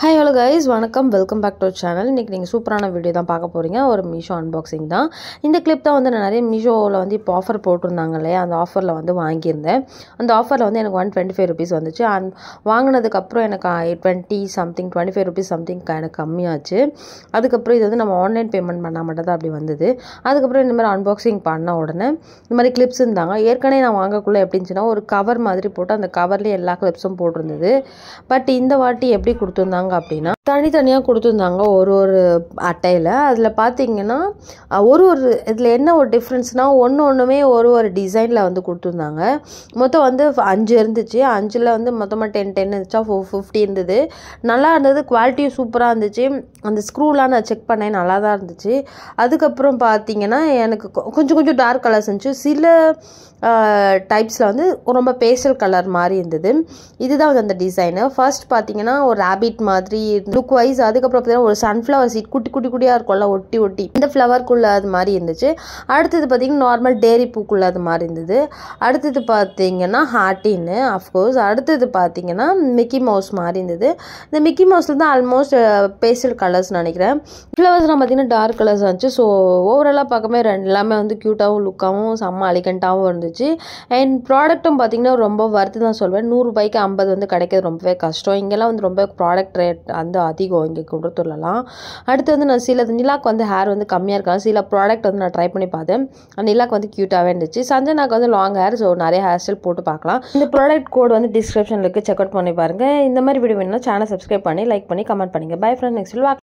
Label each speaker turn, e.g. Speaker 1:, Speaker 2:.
Speaker 1: hi hello guys வணக்கம் welcome back to channel இன்றைக்கி நீங்கள் சூப்பரான வீடியோ தான் பார்க்க போகிறீங்க ஒரு மீஷோ அன்பாக்சிங் தான் இந்த கிளிப் தான் வந்து நான் நிறைய மீஷோவில் வந்து இப்போ ஆஃபர் போட்டிருந்தாங்க இல்லையா அந்த ஆஃபரில் வந்து வாங்கியிருந்தேன் அந்த ஆஃபரில் வந்து எனக்கு ஒன் டுவெண்ட்டி ஃபைவ் ருபீஸ் வந்துச்சு அண்ட் வாங்கினதுக்கப்புறம் எனக்கு twenty something twenty five rupees something எனக்கு கம்மியாச்சு அதுக்கப்புறம் இது வந்து நம்ம ஆன்லைன் பேமெண்ட் பண்ணால் மட்டும் தான் அப்படி வந்தது அதுக்கப்புறம் இந்த மாதிரி அன்பாக்சிங் பண்ண உடனே இந்த மாதிரி கிளிப்ஸ் இருந்தாங்க ஏற்கனவே நான் வாங்கக்குள்ளே எப்படின்னு ஒரு கவர் மாதிரி போட்டு அந்த கவர்லேயே எல்லா கிளிப்ஸும் போட்டிருந்தது பட் இந்த வாட்டி எப்படி கொடுத்துருந்தாங்க கொடுத்தாங்க அப்படின்னா தனித்தனியாக கொடுத்துருந்தாங்க ஒரு ஒரு அட்டையில் அதில் பார்த்தீங்கன்னா ஒரு ஒரு இதில் என்ன ஒரு டிஃப்ரென்ஸ்னா ஒன்று ஒன்றுமே ஒரு ஒரு டிசைனில் வந்து கொடுத்துருந்தாங்க மொத்தம் வந்து அஞ்சு இருந்துச்சு அஞ்சில் வந்து மொத்தமாக டென் டென் இருந்துச்சா ஃபோ ஃபிஃப்டி இருந்தது நல்லா இருந்தது குவாலிட்டியும் சூப்பராக இருந்துச்சு அந்த ஸ்க்ரூலாம் நான் செக் பண்ணேன் நல்லா தான் இருந்துச்சு அதுக்கப்புறம் பார்த்தீங்கன்னா எனக்கு கொஞ்சம் கொஞ்சம் டார்க் கலர்ஸ் இருந்துச்சு சில டைப்ஸில் வந்து ரொம்ப பேஸ்டல் கலர் மாதிரி இருந்தது இதுதான் வந்து அந்த டிசைனு ஃபர்ஸ்ட் பார்த்தீங்கன்னா ஒரு ரேபிட் மாதிரி லுக் வைஸ் அதுக்கப்புறம் பார்த்தீங்கன்னா ஒரு சன்ஃப்ளவர் சீட் குட்டி குட்டி குட்டியாக இருக்கும்ல ஒட்டி ஒட்டி இந்த ஃப்ளவர்க்குள்ளே அது மாதிரி இருந்துச்சு அடுத்தது பார்த்தீங்கன்னா நார்மல் டேரி பூக்குள்ளே அது மாதிரி இருந்தது அடுத்தது பார்த்தீங்கன்னா ஹாட்டின்னு அஃப்கோர்ஸ் அடுத்தது பார்த்தீங்கன்னா மிக்கி மவுஸ் மாதிரி இருந்தது இந்த மிக்கி மவுஸில் தான் ஆல்மோஸ்ட் பேஸ்டல் கலர்ஸ் நினைக்கிறேன் ஃப்ளவர்ஸ்லாம் பார்த்தீங்கன்னா டார்க் கலர்ஸ் இருந்துச்சு ஸோ ஓவராலாக பார்க்கவே ரெண்டு எல்லாமே வந்து க்யூட்டாகவும் லுக்காகவும் செம்ம அலிகண்ட்டாகவும் இருந்துச்சு இருந்துச்சு அண்ட் ப்ராடக்ட்டும் பார்த்திங்கன்னா ரொம்ப வருத்து தான் சொல்வேன் நூறுரூபாய்க்கு ஐம்பது வந்து கிடைக்கிறது ரொம்பவே கஷ்டம் இங்கெல்லாம் வந்து ரொம்ப ப்ராடக்ட் ரேட் வந்து அதிகம் இங்கே கொடுத்துடலாம் அடுத்து வந்து நான் சில நிலாக்கு வந்து ஹேர் வந்து கம்மியாக இருக்கலாம் சில ப்ராடக்ட் வந்து நான் ட்ரை பண்ணி பார்த்தேன் நிலாக்கு வந்து க்யூட்டாகவே இருந்துச்சு சஞ்சனாக்கு வந்து லாங் ஹேர் ஸோ நிறைய ஹேர் ஸ்டைல் போட்டு பார்க்கலாம் இந்த ப்ராடக்ட் கோட் வந்து டிஸ்கிரிப்ஷனில் இருக்குது செக் அவுட் பண்ணி பாருங்கள் இந்த மாதிரி வீடியோ வேணும்னா சேனல் சப்ஸ்கிரைப் பண்ணி லைக் பண்ணி கமெண்ட் பண்ணுங்கள் பை ஃப்ரெண்ட் நெக்ஸ்ட் வாக்